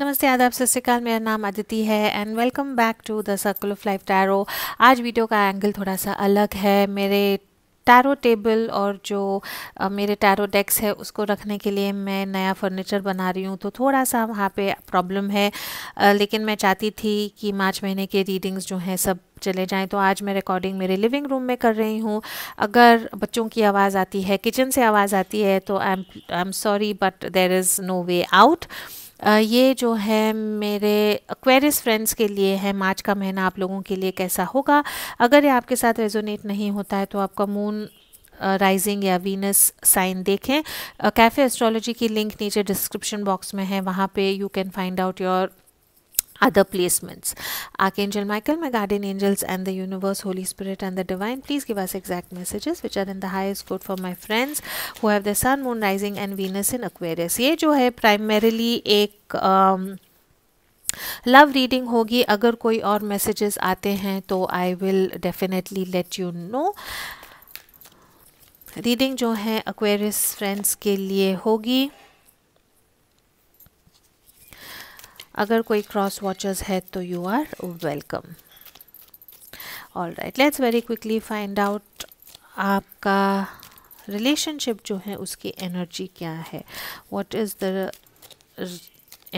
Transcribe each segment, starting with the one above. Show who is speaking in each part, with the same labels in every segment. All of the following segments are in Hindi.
Speaker 1: नमस्ते आदाब सत श्रीकाल मेरा नाम अदिति है and welcome back to the circle of life tarot आज वीडियो का एंगल थोड़ा सा अलग है मेरे टैरो टेबल और जो आ, मेरे टैरो डेक्स है उसको रखने के लिए मैं नया फर्नीचर बना रही हूँ तो थोड़ा सा वहाँ पे प्रॉब्लम है आ, लेकिन मैं चाहती थी कि मार्च महीने के रीडिंग्स जो हैं सब चले जाएं तो आज मैं रिकॉर्डिंग मेरे लिविंग रूम में कर रही हूँ अगर बच्चों की आवाज़ आती है किचन से आवाज़ आती है तो I am I am sorry but there is no way out ये जो है मेरे क्वेरिस फ्रेंड्स के लिए है मार्च का महीना आप लोगों के लिए कैसा होगा अगर ये आपके साथ रेजोनेट नहीं होता है तो आपका मून राइजिंग या वीनस साइन देखें कैफ़े एस्ट्रोलॉजी की लिंक नीचे डिस्क्रिप्शन बॉक्स में है वहाँ पे you can find out your other placements. Archangel Michael, my guardian angels, and the universe, Holy Spirit, and the divine, please give us exact messages which are in the highest good for my friends who have their sun, moon, rising, and Venus in Aquarius. ye jo hai primarily ek um, love reading होगी अगर कोई और मैसेजेस आते हैं तो I will definitely let you know reading जो है अक्वेरियस फ्रेंड्स के लिए होगी अगर कोई क्रॉस वॉचर्स है तो you are welcome all right let's very quickly find out आपका रिलेशनशिप जो है उसकी एनर्जी क्या है what is the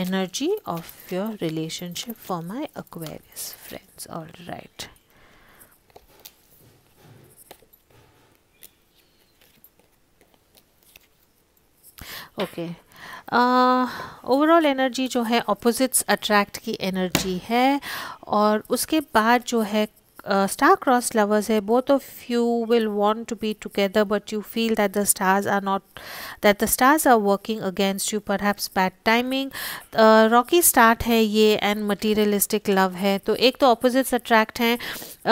Speaker 1: energy of your relationship for my Aquarius friends all right okay overall energy जो है ऑपोजिट्स अट्रैक्ट की एनर्जी है और उसके बाद जो है uh, star-crossed lovers here both of you will want to be together but you feel that the stars are not that the stars are working against you perhaps bad timing rocky start है ये एंड मटीरियलिस्टिक लव है तो एक तो ऑपोजिट्स अट्रैक्ट हैं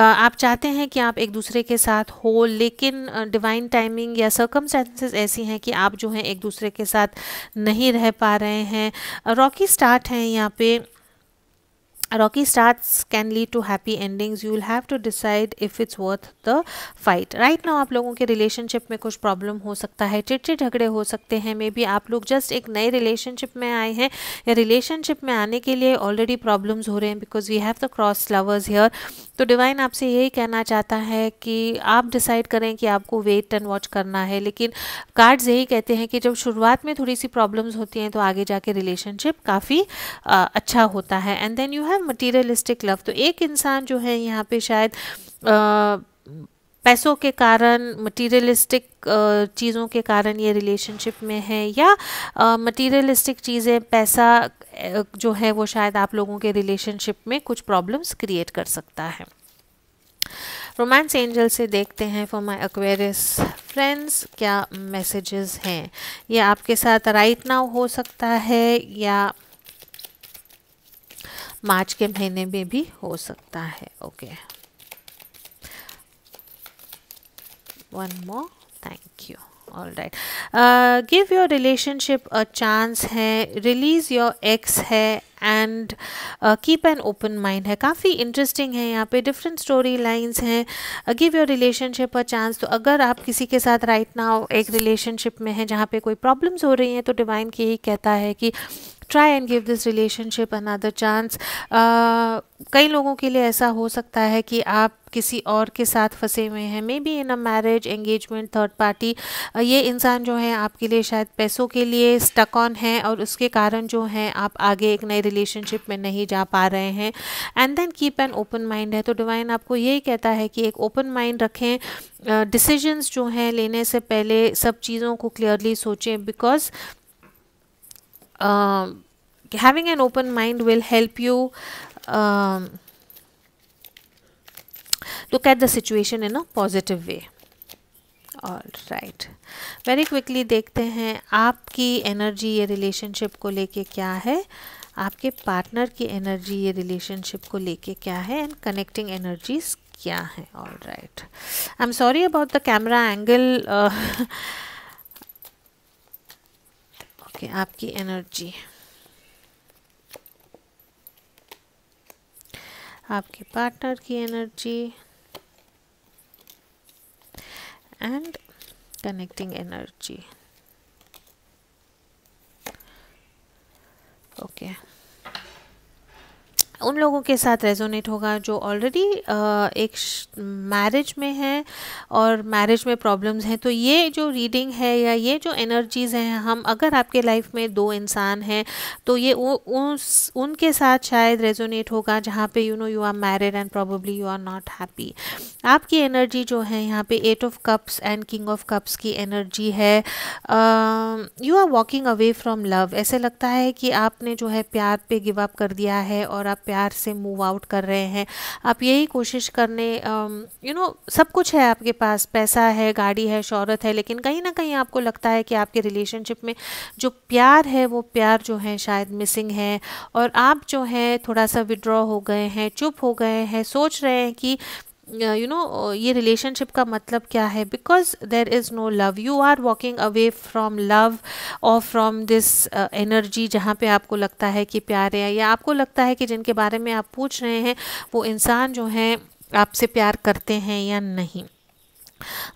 Speaker 1: आप चाहते हैं कि आप एक दूसरे के साथ हो लेकिन डिवाइन टाइमिंग या सर्कमस्टांसेस ऐसी हैं कि आप जो हैं एक दूसरे के साथ नहीं रह पा रहे हैं रॉकी स्टार्ट हैं यहाँ पे rocky starts can lead to happy endings you will have to decide if it's worth the fight right now aap logon ke relationship mein kuch problem ho sakta hai चिट्ठी झगड़े हो सकते हैं मे बी आप लोग just ek naye relationship mein aaye hain ya relationship mein aane ke liye already problems ho rahe hain because we have the cross lovers here to divine aap se yahi kehna chahta hai ki aap decide decide ki aapko wait and watch karna hai lekin cards yahi kehte hain ki jab shuruaat mein thodi si problems hoti hain to aage आगे जाके रिलेशनशिप काफ़ी acha hota hai and then you have materialistic love तो एक इंसान जो है यहाँ पे शायद आ, पैसों के कारण मटीरियलिस्टिक चीज़ों के कारण ये रिलेशनशिप में है या मटीरियलिस्टिक चीज़ें पैसा जो है वो शायद आप लोगों के रिलेशनशिप में कुछ प्रॉब्लम्स क्रिएट कर सकता है रोमांस एंजल से देखते हैं फॉर माय अक्वेरियस फ्रेंड्स क्या मैसेजेस हैं ये आपके साथ राइट नाउ हो सकता है या मार्च के महीने में भी हो सकता है okay one more thank you all right give your relationship a chance है रिलीज़ योर एक्स है and keep an open mind है काफ़ी इंटरेस्टिंग है यहाँ पे डिफरेंट स्टोरी लाइन्स हैं give your relationship a chance तो अगर आप किसी के साथ राइट right नाउ एक रिलेशनशिप में हैं जहाँ पे कोई प्रॉब्लम्स हो रही हैं तो डिवाइन की यही कहता है कि try and give this relationship another chance कई लोगों के लिए ऐसा हो सकता है कि आप किसी और के साथ फंसे हुए हैं maybe in a marriage engagement third party ये इंसान जो है आपके लिए शायद पैसों के लिए स्टक ऑन है और उसके कारण जो है आप आगे एक नए रिलेशनशिप में नहीं जा पा रहे हैं and then keep an open mind है तो डिवाइन आपको यही कहता है कि एक ओपन माइंड रखें डिसीजंस uh, जो हैं लेने से पहले सब चीज़ों को क्लियरली सोचें because uh, having an open mind will help you um, look at the situation in a positive way all right very quickly देखते हैं आपकी एनर्जी ये रिलेशनशिप को लेके क्या है आपके पार्टनर की एनर्जी ये रिलेशनशिप को लेके क्या है एंड कनेक्टिंग एनर्जीज क्या हैं all right I am sorry about the camera angle okay okay, आपकी एनर्जी आपके पार्टनर की energy and connecting energy okay okay. उन लोगों के साथ रेजोनेट होगा जो ऑलरेडी एक मैरिज में हैं और मैरिज में प्रॉब्लम्स हैं तो ये जो रीडिंग है या ये जो एनर्जीज़ हैं हम अगर आपके लाइफ में दो इंसान हैं तो ये उ, उस उनके साथ शायद रेजोनेट होगा जहाँ पे you know you are married and probably you are not happy आपकी एनर्जी जो है यहाँ पे eight of cups and king of cups की एनर्जी है you are walking away from love ऐसे लगता है कि आपने जो है प्यार पे गिव अप कर दिया है और आप प्यार प्यार से मूव आउट कर रहे हैं आप यही कोशिश करने यू um, नो सब कुछ है आपके पास पैसा है गाड़ी है शहरत है लेकिन कहीं ना कहीं आपको लगता है कि आपके रिलेशनशिप में जो प्यार है वो प्यार जो है शायद मिसिंग है और आप जो है थोड़ा सा विड्रॉ हो गए हैं चुप हो गए हैं सोच रहे हैं कि यू नो uh, ये रिलेशनशिप का मतलब क्या है because there is no love you are walking away from love और फ्रॉम दिस एनर्जी जहाँ पे आपको लगता है कि प्यार है या आपको लगता है कि जिनके बारे में आप पूछ रहे हैं वो इंसान जो हैं आपसे प्यार करते हैं या नहीं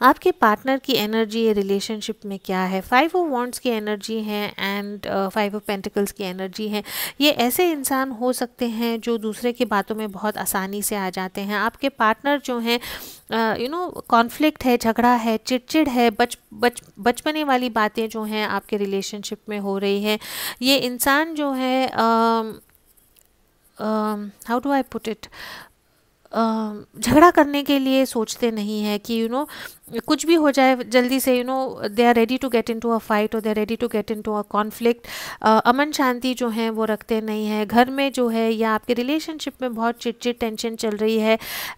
Speaker 1: आपके पार्टनर की एनर्जी ये रिलेशनशिप में क्या है फाइव ऑफ वॉन्ट्स की एनर्जी है एंड फाइव ऑफ पेंटिकल्स की एनर्जी है ये ऐसे इंसान हो सकते हैं जो दूसरे की बातों में बहुत आसानी से आ जाते हैं आपके पार्टनर जो हैं यू नो कॉन्फ्लिक्ट है झगड़ा है चिड़चिड़ है बच बच बचपने वाली बातें जो हैं आपके रिलेशनशिप में हो रही हैं ये इंसान जो है how do I put it झगड़ा करने के लिए सोचते नहीं है कि यू you नो know, कुछ भी हो जाए जल्दी से you know they are ready to get into a fight और they are ready to get into a conflict अमन शांति जो है वो रखते नहीं है घर में जो है या आपके रिलेशनशिप में बहुत चिटचिट टेंशन चल रही है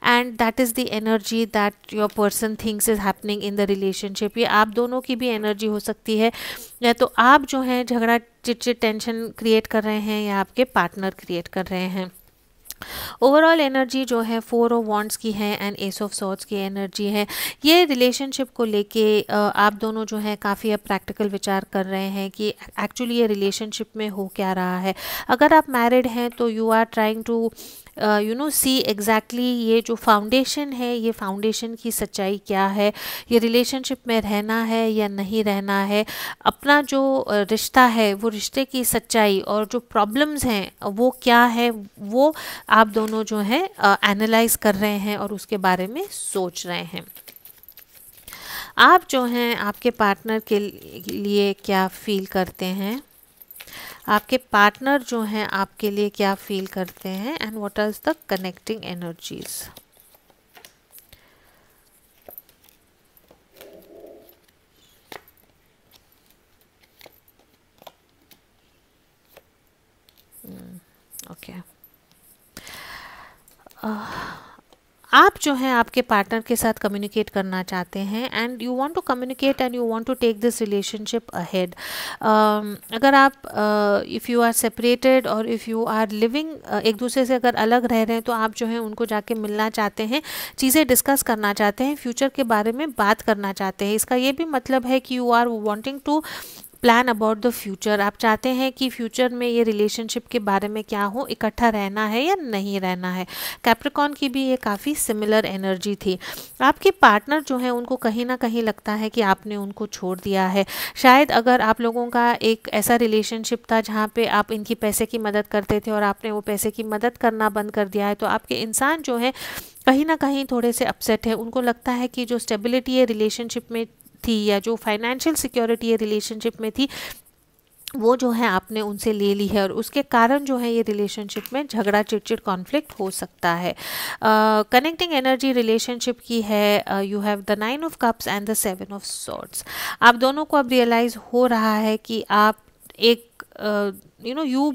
Speaker 1: and that is the energy that your person things is happening in the relationship ये आप दोनों की भी एनर्जी हो सकती है या तो आप जो हैं झगड़ा चिटचिट टेंशन क्रिएट कर रहे हैं या आपके पार्टनर क्रिएट कर रहे हैं ओवरऑल एनर्जी जो है फोर ऑफ वॉन्ट्स की है एंड एस ऑफ सॉट्स की एनर्जी है ये रिलेशनशिप को लेके आप दोनों जो है काफ़ी अब प्रैक्टिकल विचार कर रहे हैं कि एक्चुअली ये रिलेशनशिप में हो क्या रहा है अगर आप मैरिड हैं तो you are trying to you know see exactly ये जो फाउंडेशन है ये फाउंडेशन की सच्चाई क्या है ये रिलेशनशिप में रहना है या नहीं रहना है अपना जो रिश्ता है वो रिश्ते की सच्चाई और जो प्रॉब्लम्स हैं वो क्या है वो आप दोनों जो हैं एनालाइज कर रहे हैं और उसके बारे में सोच रहे हैं आप जो हैं आपके पार्टनर के लिए क्या फील करते हैं आपके पार्टनर जो हैं आपके लिए क्या फील करते हैं and what are the connecting energies okay uh, आप जो है आपके पार्टनर के साथ कम्युनिकेट करना चाहते हैं and you want to communicate and you want to take this relationship ahead अगर आप इफ़ यू आर सेपरेटेड और इफ़ यू आर लिविंग एक दूसरे से अगर अलग रह रहे हैं तो आप जो है उनको जाके मिलना चाहते हैं चीज़ें डिस्कस करना चाहते हैं फ्यूचर के बारे में बात करना चाहते हैं इसका ये भी मतलब है कि you are wanting to plan about the future आप चाहते हैं कि फ्यूचर में ये रिलेशनशिप के बारे में क्या हो इकट्ठा रहना है या नहीं रहना है कैप्रिकॉन की भी ये काफ़ी सिमिलर एनर्जी थी आपके पार्टनर जो हैं उनको कहीं ना कहीं लगता है कि आपने उनको छोड़ दिया है शायद अगर आप लोगों का एक ऐसा रिलेशनशिप था जहाँ पे आप इनकी पैसे की मदद करते थे और आपने वो पैसे की मदद करना बंद कर दिया है तो आपके इंसान जो हैं कहीं ना कहीं थोड़े से अपसेट है उनको लगता है कि जो स्टेबिलिटी है रिलेशनशिप में थी या जो फाइनेंशियल सिक्योरिटी ये रिलेशनशिप में थी वो जो है आपने उनसे ले ली है और उसके कारण जो है ये रिलेशनशिप में झगड़ा चिड़चिड़ कॉन्फ्लिक्ट हो सकता है कनेक्टिंग एनर्जी रिलेशनशिप की है you have the nine of cups and the seven of swords आप दोनों को अब रियलाइज़ हो रहा है कि आप एक यू नो यू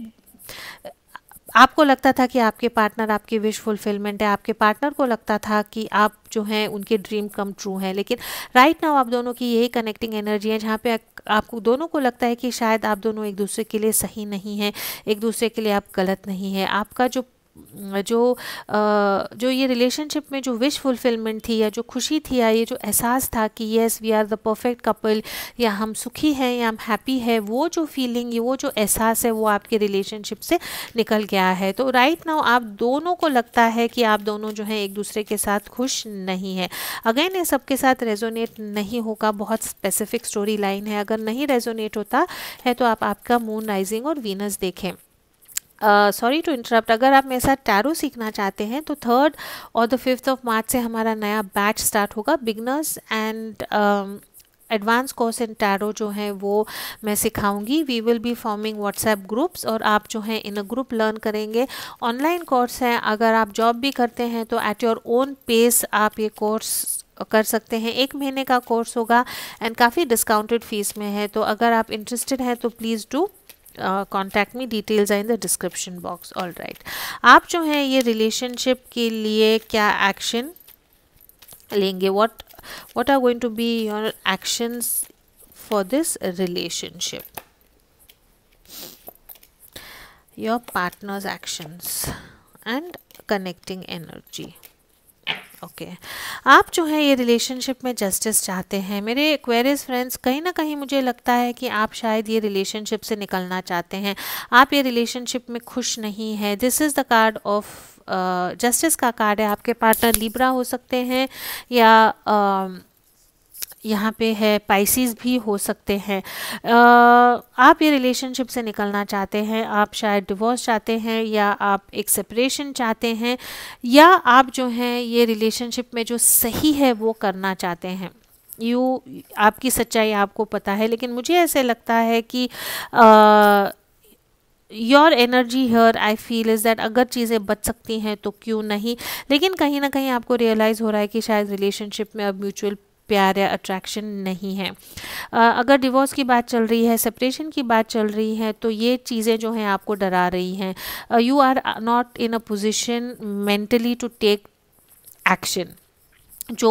Speaker 1: आपको लगता था कि आपके पार्टनर आपकी विश फुलफिलमेंट है आपके पार्टनर को लगता था कि आप जो हैं उनके ड्रीम कम ट्रू हैं लेकिन राइट नाउ आप दोनों की यही कनेक्टिंग एनर्जी है जहाँ पे आपको दोनों को लगता है कि शायद आप दोनों एक दूसरे के लिए सही नहीं हैं एक दूसरे के लिए आप गलत नहीं हैं आपका जो जो जो ये रिलेशनशिप में जो विश फुलफिलमेंट थी या जो खुशी थी या ये जो एहसास था कि yes we are the perfect couple या हम सुखी हैं या हम हैप्पी है वो जो फीलिंग वो जो एहसास है वो आपके रिलेशनशिप से निकल गया है तो राइट right नाउ आप दोनों को लगता है कि आप दोनों जो हैं एक दूसरे के साथ खुश नहीं है अगेन ये सबके साथ रेजोनेट नहीं होगा बहुत स्पेसिफिक स्टोरी लाइन है अगर नहीं रेजोनेट होता है तो आप आपका मून राइजिंग और वीनस देखें सॉरी टू इंटरप्ट अगर आप मेरे साथ टैरो सीखना चाहते हैं तो थर्ड और द फिफ्थ ऑफ मार्च से हमारा नया बैच स्टार्ट होगा beginners and advance course in tarot जो है वो मैं सिखाऊंगी we will be forming WhatsApp groups और आप जो हैं इन अ ग्रुप लर्न करेंगे ऑनलाइन कोर्स है अगर आप जॉब भी करते हैं तो एट योर ओन पेस आप ये कोर्स कर सकते हैं एक महीने का कोर्स होगा एंड काफ़ी डिस्काउंटेड फीस में है तो अगर आप इंटरेस्टेड हैं तो please do contact me details are in the description box all right आप जो हैं ये रिलेशनशिप के लिए क्या एक्शन लेंगे what what are going to be your actions for this relationship your partner's actions and connecting energy okay okay. आप जो है ये रिलेशनशिप में जस्टिस चाहते हैं मेरे क्वेरियस फ्रेंड्स कहीं ना कहीं मुझे लगता है कि आप शायद ये रिलेशनशिप से निकलना चाहते हैं आप ये रिलेशनशिप में खुश नहीं है this is the card of justice का कार्ड है आपके पार्टनर लिब्रा हो सकते हैं या uh, यहाँ पे है पाइसिस भी हो सकते हैं आप ये रिलेशनशिप से निकलना चाहते हैं आप शायद डिवोर्स चाहते हैं या आप एक सेपरेशन चाहते हैं या आप जो हैं ये रिलेशनशिप में जो सही है वो करना चाहते हैं यू आपकी सच्चाई आपको पता है लेकिन मुझे ऐसे लगता है कि ah, your energy here I feel is that अगर चीज़ें बच सकती हैं तो क्यों नहीं लेकिन कहीं ना कहीं आपको रियलाइज़ हो रहा है कि शायद रिलेशनशिप में अब म्यूचुअल प्यार या अट्रैक्शन नहीं है अगर डिवोर्स की बात चल रही है सेपरेशन की बात चल रही है तो ये चीज़ें जो हैं आपको डरा रही हैं you are not in a position mentally to take action जो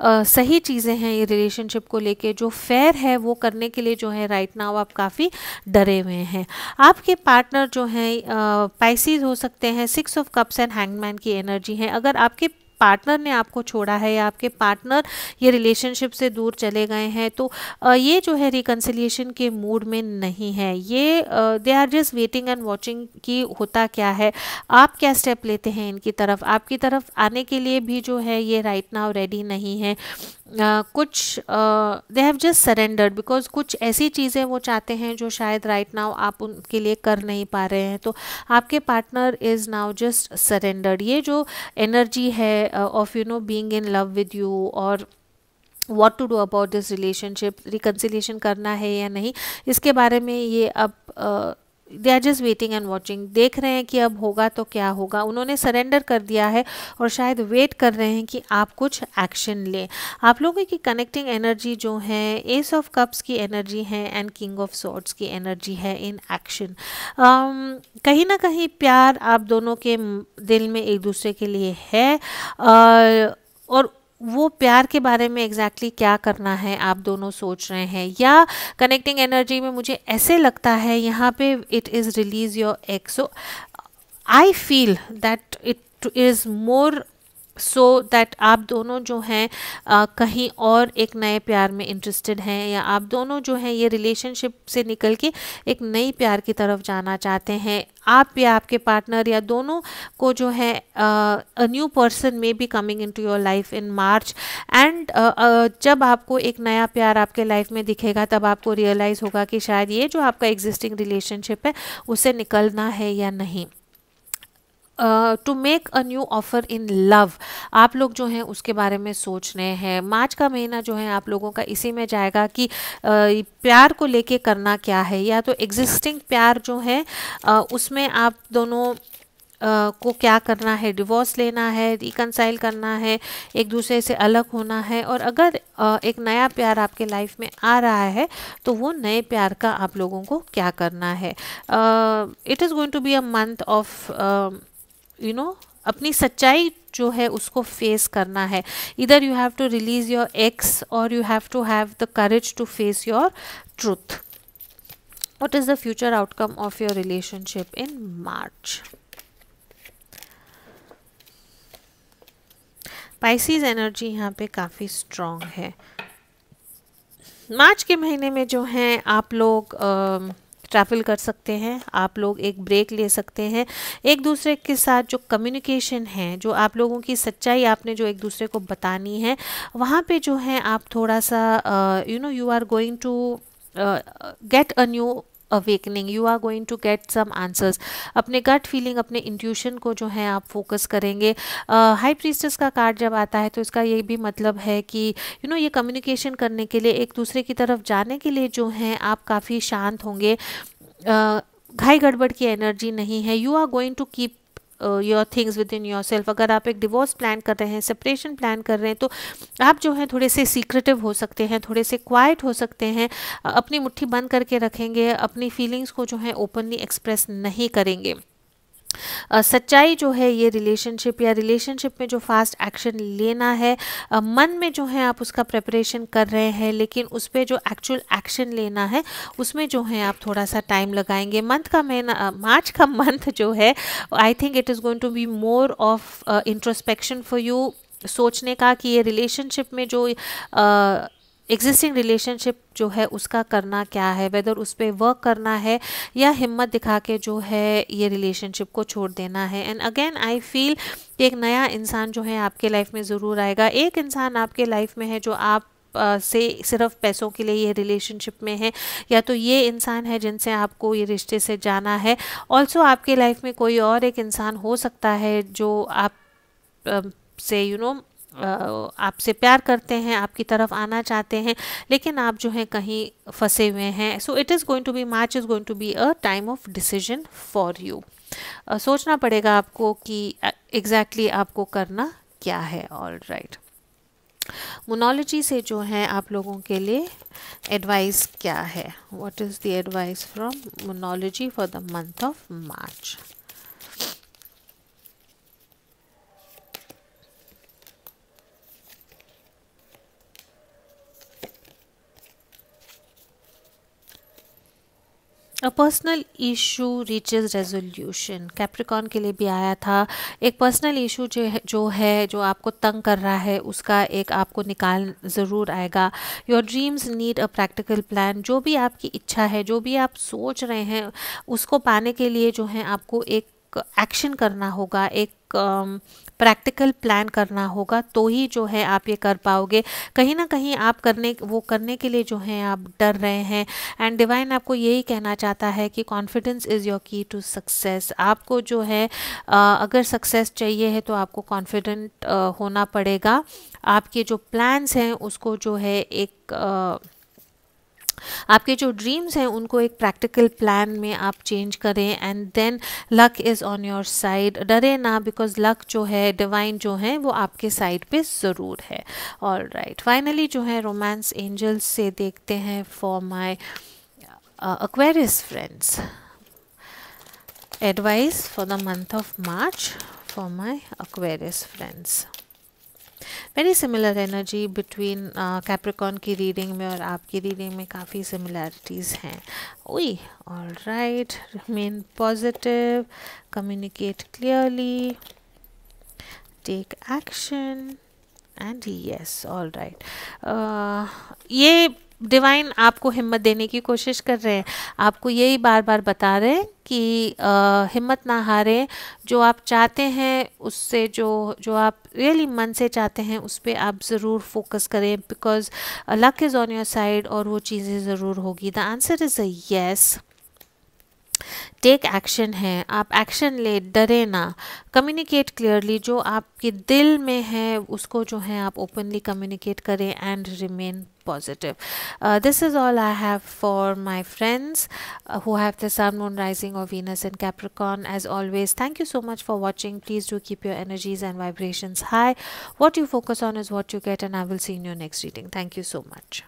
Speaker 1: आ, सही चीज़ें हैं ये रिलेशनशिप को लेके जो फेयर है वो करने के लिए जो है राइट नाउ आप काफ़ी डरे हुए हैं आपके पार्टनर जो हैं पाइसिस हो सकते हैं six of cups and hangman की एनर्जी है अगर आपके पार्टनर ने आपको छोड़ा है या आपके पार्टनर ये रिलेशनशिप से दूर चले गए हैं तो ये जो है रिकन्सिलियेशन के मूड में नहीं है ये they are just waiting and watching की होता क्या है आप क्या स्टेप लेते हैं इनकी तरफ आपकी तरफ आने के लिए भी जो है ये राइट नाउ रेडी नहीं है कुछ they have just surrendered because कुछ ऐसी चीज़ें वो चाहते हैं जो शायद राइट right नाउ आप उनके लिए कर नहीं पा रहे हैं तो आपके partner is now just surrendered ये जो एनर्जी है of you know being in love with you और what to do about this relationship reconciliation करना है या नहीं इसके बारे में ये अब they are just waiting and watching देख रहे हैं कि अब होगा तो क्या होगा उन्होंने सरेंडर कर दिया है और शायद वेट कर रहे हैं कि आप कुछ एक्शन लें आप लोगों की कनेक्टिंग एनर्जी जो है एस ऑफ कप्स की एनर्जी है एंड किंग ऑफ सॉर्ट्स की एनर्जी है इन एक्शन um, कहीं ना कहीं प्यार आप दोनों के दिल में एक दूसरे के लिए है uh, और वो प्यार के बारे में एग्जैक्टली exactly क्या करना है आप दोनों सोच रहे हैं या कनेक्टिंग एनर्जी में मुझे ऐसे लगता है यहाँ पे it is release your ex I feel that it is more so so that आप दोनों जो हैं कहीं और एक नए प्यार में इंटरेस्टेड हैं या आप दोनों जो हैं ये रिलेशनशिप से निकल के एक नई प्यार की तरफ जाना चाहते हैं आप या आपके पार्टनर या दोनों को जो है a new person may be coming into your life in March and जब आपको एक नया प्यार आपके लाइफ में दिखेगा तब आपको रियलाइज़ होगा कि शायद ये जो आपका एग्जिस्टिंग रिलेशनशिप है उसे निकलना है या नहीं to make a new offer in love आप लोग जो हैं उसके बारे में सोच रहे हैं मार्च का महीना जो है आप लोगों का इसी में जाएगा कि uh, प्यार को लेके करना क्या है या तो एग्जिस्टिंग प्यार जो है uh, उसमें आप दोनों Uh, को क्या करना है डिवोर्स लेना है रिकनसाइल करना है एक दूसरे से अलग होना है और अगर uh, एक नया प्यार आपके लाइफ में आ रहा है तो वो नए प्यार का आप लोगों को क्या करना है it is going to be a month of you you know know, अपनी सच्चाई जो है उसको फेस करना है इधर you have to release your ex और you have to have the courage to face your truth what is the future outcome of your relationship in March Pisces energy यहाँ पे काफ़ी स्ट्रांग है मार्च के महीने में जो है आप लोग आ, ट्रैवल कर सकते हैं आप लोग एक ब्रेक ले सकते हैं एक दूसरे के साथ जो कम्युनिकेशन है जो आप लोगों की सच्चाई आपने जो एक दूसरे को बतानी है वहाँ पे जो है आप थोड़ा सा you know you are going to get a new awakening you are going to get some answers अपने गट फीलिंग अपने इंट्यूशन को जो है आप फोकस करेंगे हाई प्रीस्टेस का कार्ड जब आता है तो इसका ये भी मतलब है कि यू you नो know, ये कम्युनिकेशन करने के लिए एक दूसरे की तरफ जाने के लिए जो है आप काफ़ी शांत होंगे घाई गड़बड़ की एनर्जी नहीं है you are going to keep your things within yourself अगर आप एक डिवोर्स प्लान कर रहे हैं सेपरेशन प्लान कर रहे हैं तो आप जो है थोड़े से सीक्रेटिव हो सकते हैं थोड़े से क्वाइट हो सकते हैं अपनी मुट्ठी बंद करके रखेंगे अपनी फीलिंग्स को जो है ओपनली एक्सप्रेस नहीं करेंगे सच्चाई जो है ये रिलेशनशिप या रिलेशनशिप में जो फास्ट एक्शन लेना है मन में जो है आप उसका प्रेपरेशन कर रहे हैं लेकिन उस पर जो एक्चुअल एक्शन लेना है उसमें जो है आप थोड़ा सा टाइम लगाएंगे मंथ का महीना मार्च का मंथ जो है I think it is going to be more of introspection for you सोचने का कि ये रिलेशनशिप में जो uh, एग्जिस्टिंग रिलेशनशिप जो है उसका करना क्या है वेदर उस पर वर्क करना है या हिम्मत दिखा के जो है ये रिलेशनशिप को छोड़ देना है एंड अगेन आई फील कि एक नया इंसान जो है आपके लाइफ में ज़रूर आएगा एक इंसान आपके लाइफ में है जो आप से सिर्फ पैसों के लिए ये रिलेशनशिप में है या तो ये इंसान है जिनसे आपको ये रिश्ते से जाना है ऑल्सो आपके लाइफ में कोई और एक इंसान हो सकता है जो आप से यू you नो know, आपसे प्यार करते हैं आपकी तरफ आना चाहते हैं लेकिन आप जो है कहीं फंसे हुए हैं so it is going to be March is going to be a time of decision for you सोचना पड़ेगा आपको कि एग्जैक्टली exactly आपको करना क्या है ऑल राइट मोनोलॉजी से जो है आप लोगों के लिए एडवाइस क्या है what is the advice from monology for the month of March a personal issue reaches resolution Capricorn के लिए भी आया था एक पर्सनल इशू जो है जो है जो आपको तंग कर रहा है उसका एक आपको निकाल ज़रूर आएगा your dreams need a practical plan जो भी आपकी इच्छा है जो भी आप सोच रहे हैं उसको पाने के लिए जो है आपको एक एक्शन करना होगा एक प्रैक्टिकल प्लान करना होगा तो ही जो है आप ये कर पाओगे कहीं ना कहीं आप करने वो करने के लिए जो है आप डर रहे हैं एंड डिवाइन आपको यही कहना चाहता है कि confidence is your key to success आपको जो है अगर सक्सेस चाहिए है तो आपको कॉन्फिडेंट होना पड़ेगा आपके जो प्लान्स हैं उसको जो है एक आपके जो ड्रीम्स हैं उनको एक प्रैक्टिकल प्लान में आप चेंज करें and then luck is on your side डरे ना बिकॉज लक जो है डिवाइन जो है वो आपके साइड पे ज़रूर है और राइट फाइनली जो है रोमांस एंजल्स से देखते हैं for my Aquarius friends advice for the month of March for my Aquarius friends very similar energy between Capricorn की रीडिंग में और आपकी रीडिंग में काफ़ी सिमिलैरिटीज़ हैं ओई all right remain positive communicate clearly take action and yes all right ये डिवाइन आपको हिम्मत देने की कोशिश कर रहे हैं आपको यही बार बार बता रहे हैं कि आ, हिम्मत ना हारें जो आप चाहते हैं उससे जो जो आप रियली मन से चाहते हैं उस पर आप ज़रूर फोकस करें because luck is on your side और वो चीज़ें ज़रूर होगी the answer is a yes take action है आप एक्शन ले डरे ना कम्युनिकेट क्लियरली जो आपके दिल में है उसको जो है आप ओपनली कम्युनिकेट करें and remain positive this is all I have for my friends who have the sun moon rising of Venus and Capricorn as always thank you so much for watching please do keep your energies and vibration high what you focus on is what you get and I will see in your next reading thank you so much